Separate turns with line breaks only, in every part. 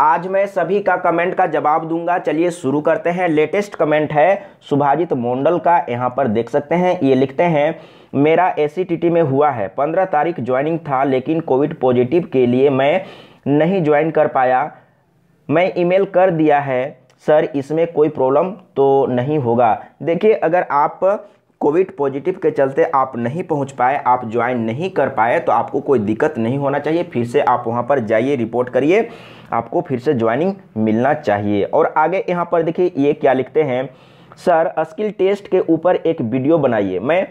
आज मैं सभी का कमेंट का जवाब दूंगा चलिए शुरू करते हैं लेटेस्ट कमेंट है सुभाजित मोंडल का यहाँ पर देख सकते हैं ये लिखते हैं मेरा ए में हुआ है पंद्रह तारीख ज्वाइनिंग था लेकिन कोविड पॉजिटिव के लिए मैं नहीं ज्वाइन कर पाया मैं ईमेल कर दिया है सर इसमें कोई प्रॉब्लम तो नहीं होगा देखिए अगर आप कोविड पॉजिटिव के चलते आप नहीं पहुंच पाए आप ज्वाइन नहीं कर पाए तो आपको कोई दिक्कत नहीं होना चाहिए फिर से आप वहां पर जाइए रिपोर्ट करिए आपको फिर से ज्वाइनिंग मिलना चाहिए और आगे यहाँ पर देखिए ये क्या लिखते हैं सर स्किल टेस्ट के ऊपर एक वीडियो बनाइए मैं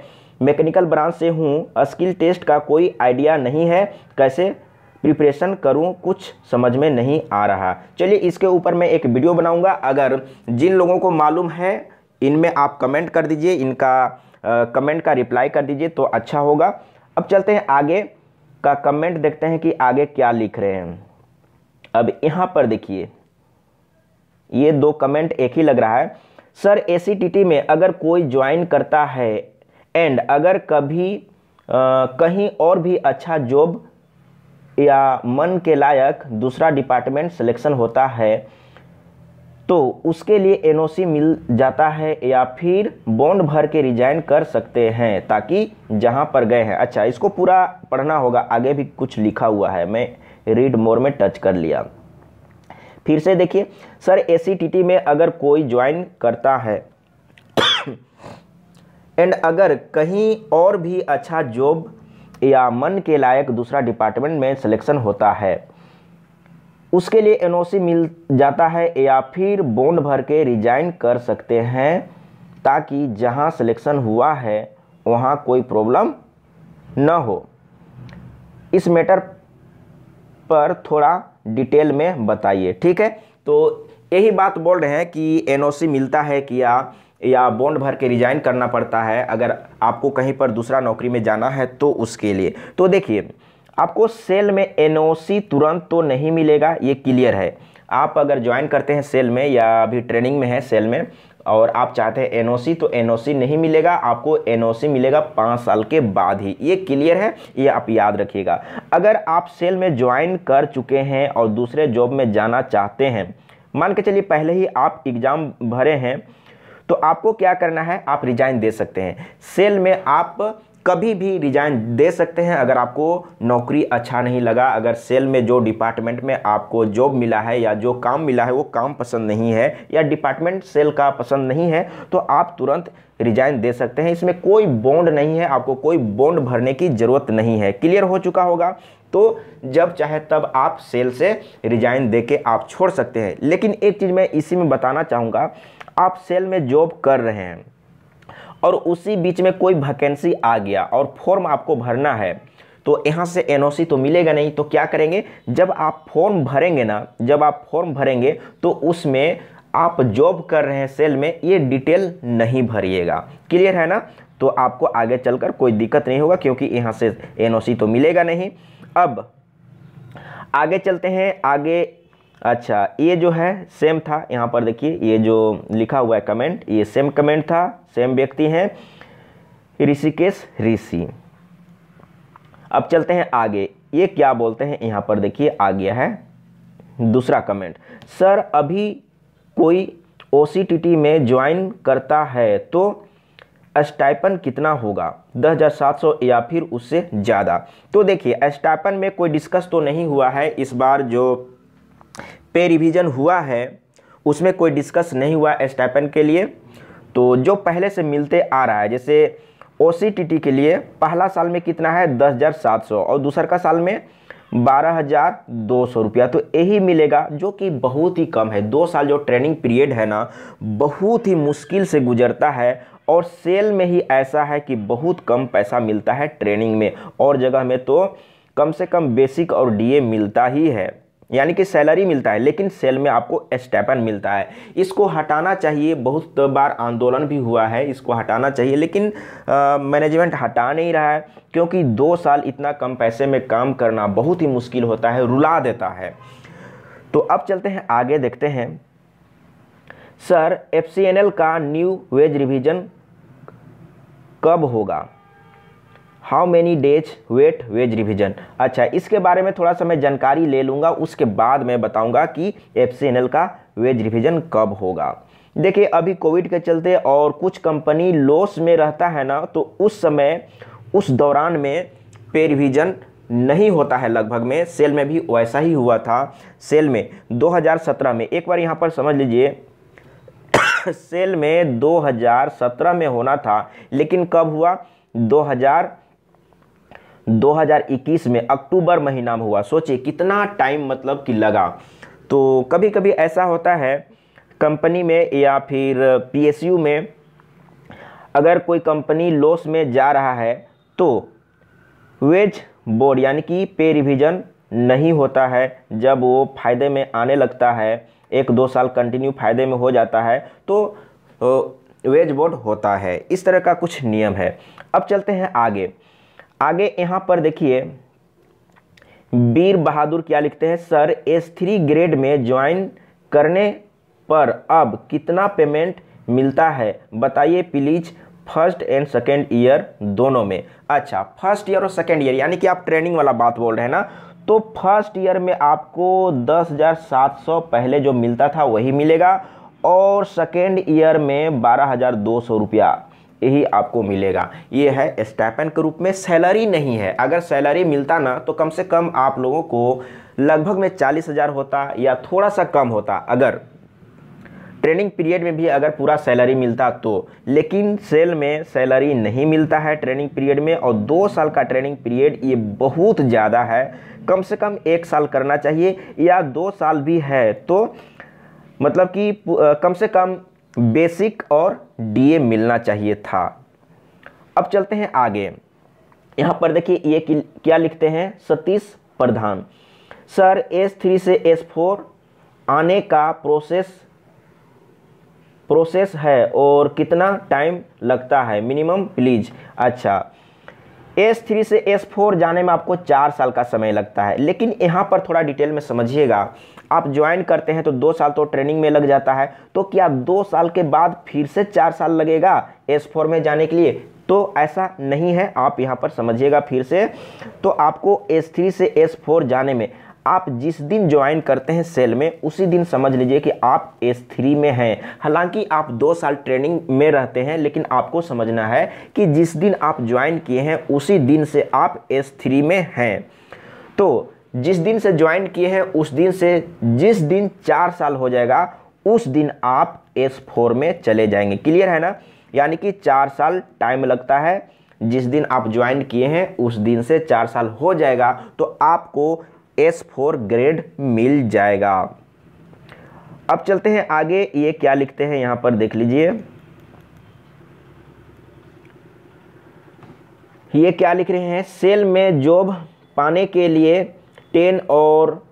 मैकेनिकल ब्रांच से हूँ स्किल टेस्ट का कोई आइडिया नहीं है कैसे प्रिपरेशन करूं कुछ समझ में नहीं आ रहा चलिए इसके ऊपर मैं एक वीडियो बनाऊंगा अगर जिन लोगों को मालूम है इनमें आप कमेंट कर दीजिए इनका कमेंट का रिप्लाई कर दीजिए तो अच्छा होगा अब चलते हैं आगे का कमेंट देखते हैं कि आगे क्या लिख रहे हैं अब यहाँ पर देखिए ये दो कमेंट एक ही लग रहा है सर ए में अगर कोई ज्वाइन करता है एंड अगर कभी आ, कहीं और भी अच्छा जॉब या मन के लायक दूसरा डिपार्टमेंट सिलेक्शन होता है तो उसके लिए एनओसी मिल जाता है या फिर बॉन्ड भर के रिजाइन कर सकते हैं ताकि जहां पर गए हैं अच्छा इसको पूरा पढ़ना होगा आगे भी कुछ लिखा हुआ है मैं रीड मोर में टच कर लिया फिर से देखिए सर ए में अगर कोई ज्वाइन करता है एंड अगर कहीं और भी अच्छा जॉब या मन के लायक दूसरा डिपार्टमेंट में सिलेक्शन होता है उसके लिए एनओसी मिल जाता है या फिर बॉन्ड भर के रिजाइन कर सकते हैं ताकि जहां सिलेक्शन हुआ है वहां कोई प्रॉब्लम न हो इस मैटर पर थोड़ा डिटेल में बताइए ठीक है तो यही बात बोल रहे हैं कि एनओसी मिलता है कि या या बॉन्ड भर के रिजाइन करना पड़ता है अगर आपको कहीं पर दूसरा नौकरी में जाना है तो उसके लिए तो देखिए आपको सेल में एन तुरंत तो नहीं मिलेगा ये क्लियर है आप अगर ज्वाइन करते हैं सेल में या अभी ट्रेनिंग में है सेल में और आप चाहते हैं एनओसी तो एनओसी नहीं मिलेगा आपको एनओसी मिलेगा पाँच साल के बाद ही ये क्लियर है ये आप याद रखिएगा अगर आप सेल में ज्वाइन कर चुके हैं और दूसरे जॉब में जाना चाहते हैं मान के चलिए पहले ही आप एग्ज़ाम भरे हैं तो आपको क्या करना है आप रिजाइन दे सकते हैं सेल में आप कभी भी रिजाइन दे सकते हैं अगर आपको नौकरी अच्छा नहीं लगा अगर सेल में जो डिपार्टमेंट में आपको जॉब मिला है या जो काम मिला है वो काम पसंद नहीं है या डिपार्टमेंट सेल का पसंद नहीं है तो आप तुरंत रिजाइन दे सकते हैं इसमें कोई बॉन्ड नहीं है आपको कोई बॉन्ड भरने की ज़रूरत नहीं है क्लियर हो चुका होगा तो जब चाहे तब आप सेल से रिजाइन दे के आप छोड़ सकते हैं लेकिन एक चीज़ मैं इसी में बताना चाहूँगा आप सेल में जॉब कर रहे हैं और उसी बीच में कोई वैकेंसी आ गया और फॉर्म आपको भरना है तो यहाँ से एन तो मिलेगा नहीं तो क्या करेंगे जब आप फॉर्म भरेंगे ना जब आप फॉर्म भरेंगे तो उसमें आप जॉब कर रहे हैं सेल में ये डिटेल नहीं भरिएगा क्लियर है ना तो आपको आगे चलकर कोई दिक्कत नहीं होगा क्योंकि यहाँ से एन तो मिलेगा नहीं अब आगे चलते हैं आगे अच्छा ये जो है सेम था यहाँ पर देखिए ये जो लिखा हुआ है कमेंट ये सेम कमेंट था सेम व्यक्ति हैं ऋषिकेश ऋषि अब चलते हैं आगे ये क्या बोलते हैं यहाँ पर देखिए आ गया है दूसरा कमेंट सर अभी कोई ओ में ज्वाइन करता है तो स्टाइपन कितना होगा 10,700 या फिर उससे ज़्यादा तो देखिए स्टाइपन में कोई डिस्कस तो नहीं हुआ है इस बार जो पे रिवीजन हुआ है उसमें कोई डिस्कस नहीं हुआ स्टैपन के लिए तो जो पहले से मिलते आ रहा है जैसे ओ के लिए पहला साल में कितना है दस हज़ार सात सौ और दूसर का साल में बारह हज़ार दो सौ रुपया तो यही मिलेगा जो कि बहुत ही कम है दो साल जो ट्रेनिंग पीरियड है ना बहुत ही मुश्किल से गुजरता है और सेल में ही ऐसा है कि बहुत कम पैसा मिलता है ट्रेनिंग में और जगह में तो कम से कम बेसिक और डीए मिलता ही है यानी कि सैलरी मिलता है लेकिन सेल में आपको स्टेपन मिलता है इसको हटाना चाहिए बहुत बार आंदोलन भी हुआ है इसको हटाना चाहिए लेकिन मैनेजमेंट हटा नहीं रहा है क्योंकि दो साल इतना कम पैसे में काम करना बहुत ही मुश्किल होता है रुला देता है तो अब चलते हैं आगे देखते हैं सर एफ का न्यू वेज रिविज़न कब होगा how many days wait wage revision अच्छा इसके बारे में थोड़ा सा मैं जानकारी ले लूँगा उसके बाद मैं बताऊँगा कि एफ का वेज रिविजन कब होगा देखिए अभी कोविड के चलते और कुछ कंपनी लॉस में रहता है ना तो उस समय उस दौरान में पे रिविज़न नहीं होता है लगभग में सेल में भी वैसा ही हुआ था सेल में 2017 में एक बार यहाँ पर समझ लीजिए सेल में 2017 में होना था लेकिन कब हुआ हज़ार 2021 में अक्टूबर महीना में हुआ सोचिए कितना टाइम मतलब कि लगा तो कभी कभी ऐसा होता है कंपनी में या फिर पीएसयू में अगर कोई कंपनी लॉस में जा रहा है तो वेज बोर्ड यानी कि पे रिविज़न नहीं होता है जब वो फ़ायदे में आने लगता है एक दो साल कंटिन्यू फ़ायदे में हो जाता है तो वेज बोर्ड होता है इस तरह का कुछ नियम है अब चलते हैं आगे आगे यहां पर देखिए वीर बहादुर क्या लिखते हैं सर एस थ्री ग्रेड में ज्वाइन करने पर अब कितना पेमेंट मिलता है बताइए please first and second year दोनों में अच्छा फर्स्ट ईयर और सेकेंड ईयर यानी कि आप ट्रेनिंग वाला बात बोल रहे हैं ना तो फर्स्ट ईयर में आपको दस हज़ार सात सौ पहले जो मिलता था वही मिलेगा और सेकेंड ईयर में बारह हज़ार दो सौ रुपया ही आपको मिलेगा ये है स्टैपन के रूप में सैलरी नहीं है अगर सैलरी मिलता ना तो कम से कम आप लोगों को लगभग में चालीस हज़ार होता या थोड़ा सा कम होता अगर ट्रेनिंग पीरियड में भी अगर पूरा सैलरी मिलता तो लेकिन सेल में सैलरी नहीं मिलता है ट्रेनिंग पीरियड में और दो साल का ट्रेनिंग पीरियड ये बहुत ज़्यादा है कम से कम एक साल करना चाहिए या दो साल भी है तो मतलब कि कम से कम बेसिक और डीए मिलना चाहिए था अब चलते हैं आगे यहाँ पर देखिए ये क्या लिखते हैं Satish Pradhan sir S three से एस फोर आने का प्रोसेस प्रोसेस है और कितना टाइम लगता है मिनिमम प्लीज अच्छा एस थ्री से एस फोर जाने में आपको चार साल का समय लगता है लेकिन यहाँ पर थोड़ा डिटेल में समझिएगा आप ज्वाइन करते हैं तो दो साल तो ट्रेनिंग में लग जाता है तो क्या दो साल के बाद फिर से चार साल लगेगा एस फोर में जाने के लिए तो ऐसा नहीं है आप यहाँ पर समझिएगा फिर से तो आपको एस थ्री से एस फोर जाने में आप जिस दिन ज्वाइन करते हैं सेल में उसी दिन समझ लीजिए कि आप एस थ्री में हैं हालांकि आप दो साल ट्रेनिंग में रहते हैं लेकिन आपको समझना है कि जिस दिन आप ज्वाइन किए हैं उसी दिन से आप एस थ्री में हैं तो जिस दिन से ज्वाइन किए हैं उस दिन से जिस दिन चार साल हो जाएगा उस दिन आप एस फोर में चले जाएंगे क्लियर है ना यानी कि चार साल टाइम लगता है जिस दिन आप ज्वाइन किए हैं उस दिन से चार साल हो जाएगा तो आपको एस फोर ग्रेड मिल जाएगा अब चलते हैं आगे ये क्या लिखते हैं यहां पर देख लीजिए ये क्या लिख रहे हैं सेल में जॉब पाने के लिए टेन और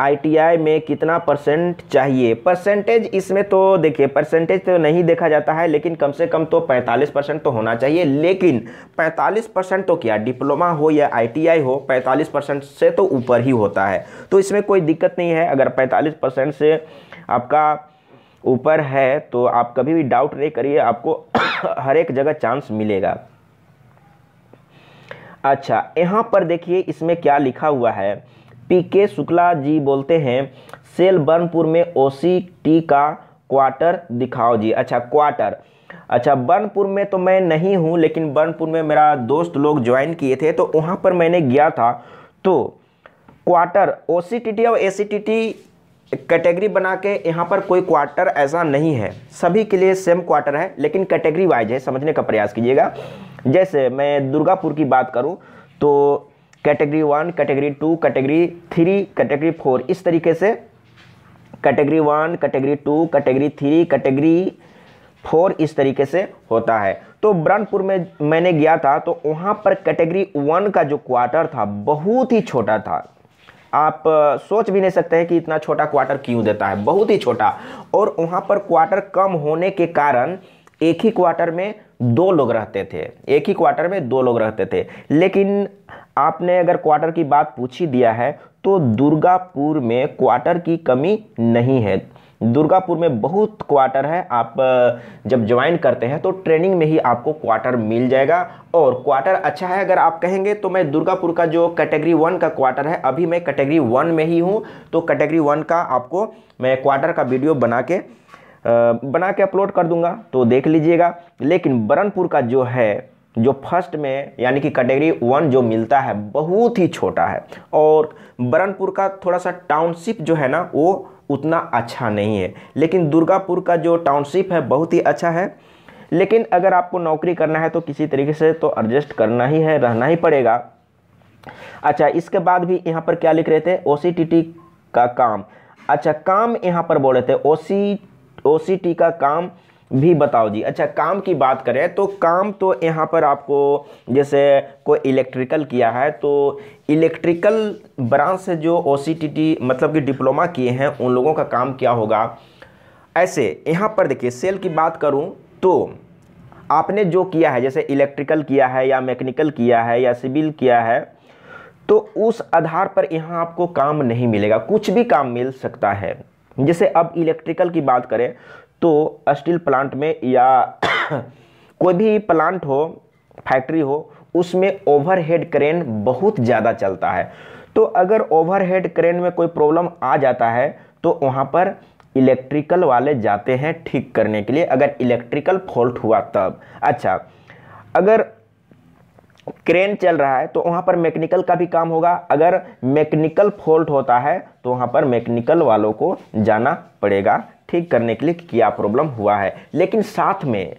आईटीआई में कितना परसेंट चाहिए परसेंटेज इसमें तो देखिए परसेंटेज तो नहीं देखा जाता है लेकिन कम से कम तो 45 परसेंट तो होना चाहिए लेकिन 45 परसेंट तो क्या डिप्लोमा हो या आईटीआई हो 45 परसेंट से तो ऊपर ही होता है तो इसमें कोई दिक्कत नहीं है अगर 45 परसेंट से आपका ऊपर है तो आप कभी भी डाउट नहीं करिए आपको हर एक जगह चांस मिलेगा अच्छा यहाँ पर देखिए इसमें क्या लिखा हुआ है पी के शुक्ला जी बोलते हैं सेल बर्नपुर में ओ टी का क्वार्टर दिखाओ जी अच्छा क्वार्टर अच्छा बर्नपुर में तो मैं नहीं हूँ लेकिन बर्नपुर में मेरा दोस्त लोग ज्वाइन किए थे तो वहाँ पर मैंने गया था तो क्वार्टर ओ और ए कैटेगरी बना के यहाँ पर कोई क्वार्टर ऐसा नहीं है सभी के लिए सेम क्वार्टर है लेकिन कैटेगरी वाइज है समझने का प्रयास कीजिएगा जैसे मैं दुर्गापुर की बात करूँ तो category one category two category three category four इस तरीके से category one category two category three category four इस तरीके से होता है तो ब्रनपुर में मैंने गया था तो वहाँ पर कैटेगरी वन का जो क्वार्टर था बहुत ही छोटा था आप सोच भी नहीं सकते हैं कि इतना छोटा क्वार्टर क्यों देता है बहुत ही छोटा और वहाँ पर क्वार्टर कम होने के कारण एक ही क्वार्टर में दो लोग रहते थे एक ही क्वार्टर में दो लोग रहते थे लेकिन आपने अगर क्वार्टर की बात पूछ ही दिया है तो दुर्गापुर में क्वार्टर की कमी नहीं है दुर्गापुर में बहुत क्वार्टर है आप जब ज्वाइन करते हैं तो ट्रेनिंग में ही आपको क्वार्टर मिल जाएगा और क्वार्टर अच्छा है अगर आप कहेंगे तो मैं दुर्गापुर का जो कैटेगरी वन का क्वार्टर है अभी मैं कैटेगरी वन में ही हूँ तो कैटेगरी वन का आपको मैं क्वार्टर का वीडियो बना के बना के अपलोड कर दूंगा तो देख लीजिएगा लेकिन बरनपुर का जो है जो फर्स्ट में यानी कि कैटेगरी वन जो मिलता है बहुत ही छोटा है और बरनपुर का थोड़ा सा टाउनशिप जो है ना वो उतना अच्छा नहीं है लेकिन दुर्गापुर का जो टाउनशिप है बहुत ही अच्छा है लेकिन अगर आपको नौकरी करना है तो किसी तरीके से तो एडजस्ट करना ही है रहना ही पड़ेगा अच्छा इसके बाद भी यहाँ पर क्या लिख रहे थे ओ का काम अच्छा काम यहाँ पर बोल रहे थे ओ ओ का काम भी बताओ जी अच्छा काम की बात करें तो काम तो यहाँ पर आपको जैसे कोई इलेक्ट्रिकल किया है तो इलेक्ट्रिकल ब्रांच से जो ओ मतलब कि डिप्लोमा किए हैं उन लोगों का काम क्या होगा ऐसे यहाँ पर देखिए सेल की बात करूँ तो आपने जो किया है जैसे इलेक्ट्रिकल किया है या मैकेनिकल किया है या सिविल किया है तो उस आधार पर यहाँ आपको काम नहीं मिलेगा कुछ भी काम मिल सकता है जैसे अब इलेक्ट्रिकल की बात करें तो स्टील प्लांट में या कोई भी प्लांट हो फैक्ट्री हो उसमें ओवरहेड क्रेन बहुत ज़्यादा चलता है तो अगर ओवरहेड क्रेन में कोई प्रॉब्लम आ जाता है तो वहाँ पर इलेक्ट्रिकल वाले जाते हैं ठीक करने के लिए अगर इलेक्ट्रिकल फॉल्ट हुआ तब अच्छा अगर क्रेन चल रहा है तो वहाँ पर मैकेनिकल का भी काम होगा अगर मैकेनिकल फॉल्ट होता है तो वहाँ पर मैकेनिकल वालों को जाना पड़ेगा ठीक करने के लिए क्या प्रॉब्लम हुआ है लेकिन साथ में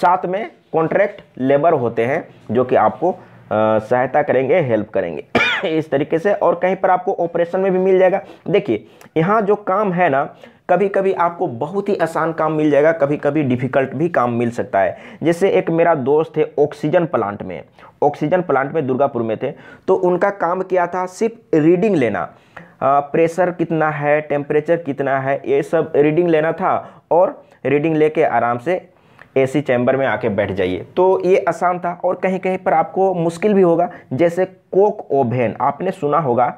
साथ में कॉन्ट्रैक्ट लेबर होते हैं जो कि आपको सहायता करेंगे हेल्प करेंगे इस तरीके से और कहीं पर आपको ऑपरेशन में भी मिल जाएगा देखिए यहाँ जो काम है ना कभी कभी आपको बहुत ही आसान काम मिल जाएगा कभी कभी डिफ़िकल्ट भी काम मिल सकता है जैसे एक मेरा दोस्त है ऑक्सीजन प्लांट में ऑक्सीजन प्लांट में दुर्गापुर में थे तो उनका काम क्या था सिर्फ रीडिंग लेना प्रेशर कितना है टेम्परेचर कितना है ये सब रीडिंग लेना था और रीडिंग लेके आराम से एसी चैम्बर में आके बैठ जाइए तो ये आसान था और कहीं कहीं पर आपको मुश्किल भी होगा जैसे कोक ओवेन आपने सुना होगा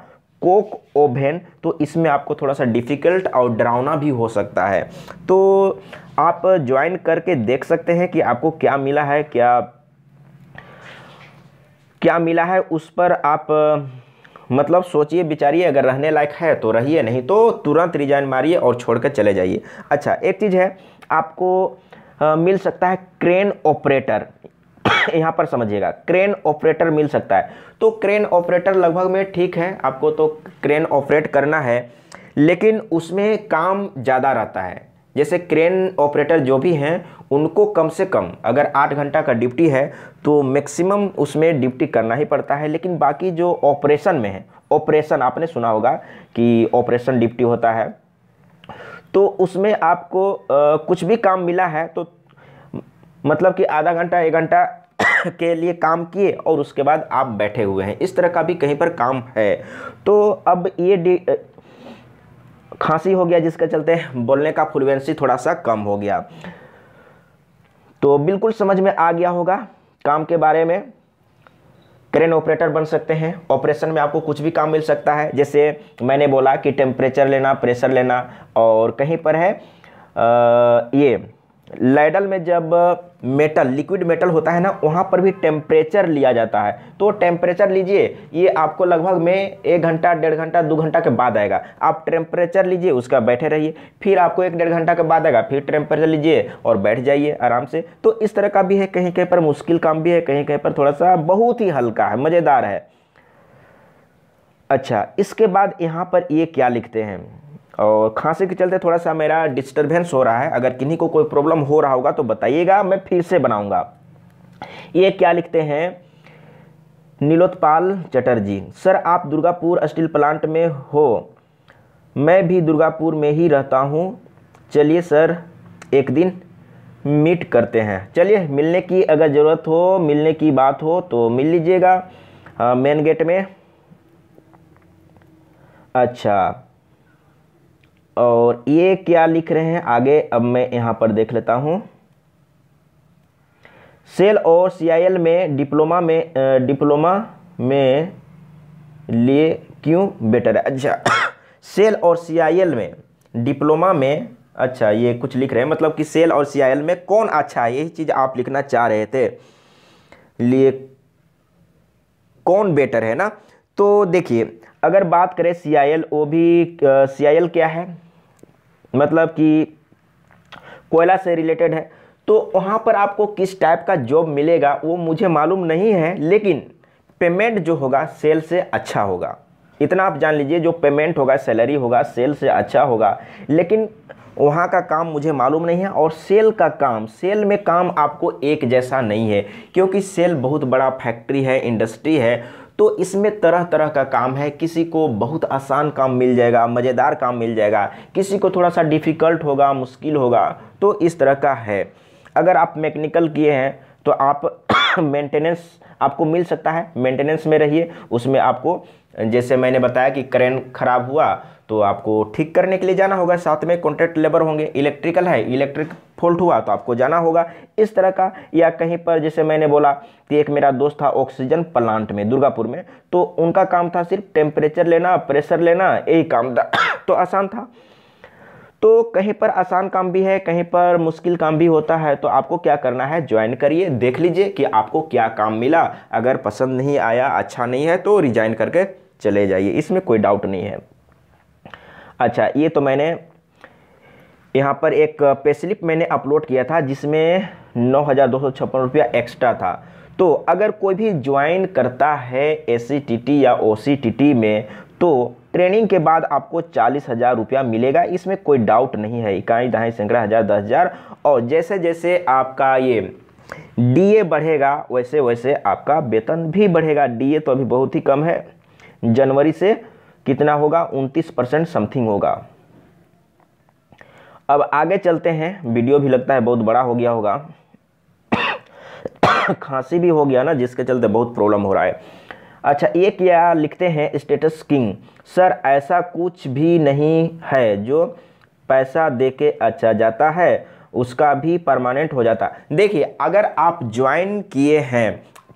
कोक ओवेन तो इसमें आपको थोड़ा सा डिफ़िकल्ट और डरावना भी हो सकता है तो आप ज्वाइन करके देख सकते हैं कि आपको क्या मिला है क्या क्या मिला है उस पर आप मतलब सोचिए बिचारिए अगर रहने लायक है तो रहिए नहीं तो तुरंत रिजाइन मारिए और छोड़ कर चले जाइए अच्छा एक चीज़ है आपको आ, मिल सकता है क्रेन ऑपरेटर यहाँ पर समझिएगा क्रेन ऑपरेटर मिल सकता है तो क्रेन ऑपरेटर लगभग में ठीक है आपको तो क्रेन ऑपरेट करना है लेकिन उसमें काम ज़्यादा रहता है जैसे क्रेन ऑपरेटर जो भी हैं उनको कम से कम अगर आठ घंटा का ड्यूटी है तो मैक्सिमम उसमें ड्यूटी करना ही पड़ता है लेकिन बाकी जो ऑपरेशन में है ऑपरेशन आपने सुना होगा कि ऑपरेशन ड्यूटी होता है तो उसमें आपको आ, कुछ भी काम मिला है तो मतलब कि आधा घंटा एक घंटा के लिए काम किए और उसके बाद आप बैठे हुए हैं इस तरह का भी कहीं पर काम है तो अब ये खांसी हो गया जिसके चलते बोलने का फ्रिक्वेंसी थोड़ा सा कम हो गया तो बिल्कुल समझ में आ गया होगा काम के बारे में क्रेन ऑपरेटर बन सकते हैं ऑपरेशन में आपको कुछ भी काम मिल सकता है जैसे मैंने बोला कि टेम्परेचर लेना प्रेशर लेना और कहीं पर है आ, ये लैडल में जब मेटल लिक्विड मेटल होता है ना वहाँ पर भी टेम्परेचर लिया जाता है तो टेम्परेचर लीजिए ये आपको लगभग में एक घंटा डेढ़ घंटा दो घंटा के बाद आएगा आप टेम्परेचर लीजिए उसका बैठे रहिए फिर आपको एक डेढ़ घंटा के बाद आएगा फिर टेम्परेचर लीजिए और बैठ जाइए आराम से तो इस तरह का भी है कहीं कहीं पर मुश्किल काम भी है कहीं कहीं पर थोड़ा सा बहुत ही हल्का है मज़ेदार है अच्छा इसके बाद यहाँ पर ये क्या लिखते हैं और खांसी के चलते थोड़ा सा मेरा डिस्टर्बेंस हो रहा है अगर किन्हीं को कोई प्रॉब्लम हो रहा होगा तो बताइएगा मैं फिर से बनाऊंगा ये क्या लिखते हैं नीलोत्पाल चटर्जी सर आप दुर्गापुर स्टील प्लांट में हो मैं भी दुर्गापुर में ही रहता हूँ चलिए सर एक दिन मीट करते हैं चलिए मिलने की अगर ज़रूरत हो मिलने की बात हो तो मिल लीजिएगा मेन गेट में अच्छा और ये क्या लिख रहे हैं आगे अब मैं यहाँ पर देख लेता हूँ सेल और सी में डिप्लोमा में डिप्लोमा में लिए क्यों बेटर है अच्छा सेल और सी में डिप्लोमा में अच्छा ये कुछ लिख रहे हैं मतलब कि सेल और सी में कौन अच्छा है यही चीज़ आप लिखना चाह रहे थे लिए कौन बेटर है ना तो देखिए अगर बात करें सी आई एल वो भी सी आई एल क्या है मतलब कि कोयला से रिलेटेड है तो वहाँ पर आपको किस टाइप का जॉब मिलेगा वो मुझे मालूम नहीं है लेकिन पेमेंट जो होगा सेल से अच्छा होगा इतना आप जान लीजिए जो पेमेंट होगा सैलरी होगा सेल से अच्छा होगा लेकिन वहाँ का काम मुझे मालूम नहीं है और सेल का काम सेल में काम आपको एक जैसा नहीं है क्योंकि सेल बहुत बड़ा फैक्ट्री है इंडस्ट्री है तो इसमें तरह तरह का काम है किसी को बहुत आसान काम मिल जाएगा मज़ेदार काम मिल जाएगा किसी को थोड़ा सा डिफ़िकल्ट होगा मुश्किल होगा तो इस तरह का है अगर आप मैकेनिकल किए हैं तो आप मेंटेनेंस आपको मिल सकता है मेंटेनेंस में रहिए उसमें आपको जैसे मैंने बताया कि करेंट ख़राब हुआ तो आपको ठीक करने के लिए जाना होगा साथ में कॉन्ट्रैक्ट लेबर होंगे इलेक्ट्रिकल है इलेक्ट्रिक फॉल्ट हुआ तो आपको जाना होगा इस तरह का या कहीं पर जैसे मैंने बोला कि एक मेरा दोस्त था ऑक्सीजन प्लांट में दुर्गापुर में तो उनका काम था सिर्फ टेम्परेचर लेना प्रेशर लेना यही काम था तो आसान था तो कहीं पर आसान काम भी है कहीं पर मुश्किल काम भी होता है तो आपको क्या करना है ज्वाइन करिए देख लीजिए कि आपको क्या काम मिला अगर पसंद नहीं आया अच्छा नहीं है तो रिजाइन करके चले जाइए इसमें कोई डाउट नहीं है अच्छा ये तो मैंने यहाँ पर एक पे स्लिप मैंने अपलोड किया था जिसमें नौ हज़ार दो सौ छप्पन रुपया एक्स्ट्रा था तो अगर कोई भी ज्वाइन करता है एस या ओ में तो ट्रेनिंग के बाद आपको चालीस हज़ार रुपया मिलेगा इसमें कोई डाउट नहीं है इकाई दहाई सैकड़ा हज़ार दस हज़ार और जैसे जैसे आपका ये डीए बढ़ेगा वैसे वैसे आपका वेतन भी बढ़ेगा डीए तो अभी बहुत ही कम है जनवरी से कितना होगा उनतीस परसेंट समथिंग होगा अब आगे चलते हैं वीडियो भी लगता है बहुत बड़ा हो गया होगा खांसी भी हो गया ना जिसके चलते बहुत प्रॉब्लम हो रहा है अच्छा एक या लिखते हैं स्टेटस किंग सर ऐसा कुछ भी नहीं है जो पैसा दे के अच्छा जाता है उसका भी परमानेंट हो जाता देखिए अगर आप ज्वाइन किए हैं